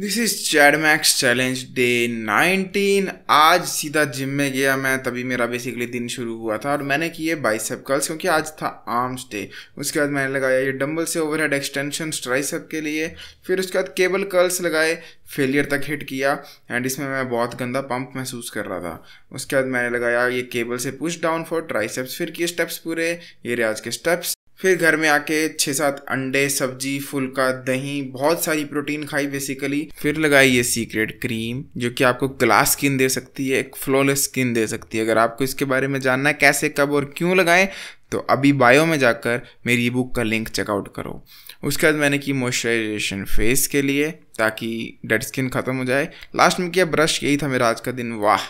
this is Chadmax challenge day 19 आज सीधा gym में गया मैं तभी मेरा बेसिकली दिन शुरू हुआ था और मैंने किए बाइसेप कर्ल्स क्योंकि आज था आर्म्स डे उसके बाद मैंने लगाया ये डम्बल से ओवर हेड एक्सटेंशन सेप के लिए फिर उसके बाद केबल कर्ल्स लगाए फेलियर तक हिट किया एंड इसमें मैं बहुत गंदा पंप महसूस कर रहा था उसके बाद मैंने लगाया ये केबल से पुश डाउन फॉर ट्राइसेप्स फिर किए स्टेप्स पूरे ये रे आज के स्टेप्स फिर घर में आके छः सात अंडे सब्जी फुलका दही बहुत सारी प्रोटीन खाई बेसिकली फिर लगाई ये सीक्रेट क्रीम जो कि आपको ग्लास स्किन दे सकती है एक फ्लॉलेस स्किन दे सकती है अगर आपको इसके बारे में जानना है कैसे कब और क्यों लगाएं तो अभी बायो में जाकर मेरी ई बुक का लिंक चेकआउट करो उसके बाद मैंने की मॉइस्चराइजेशन फेस के लिए ताकि डेड स्किन ख़त्म हो जाए लास्ट में किया ब्रश यही था मेरा आज का दिन वाह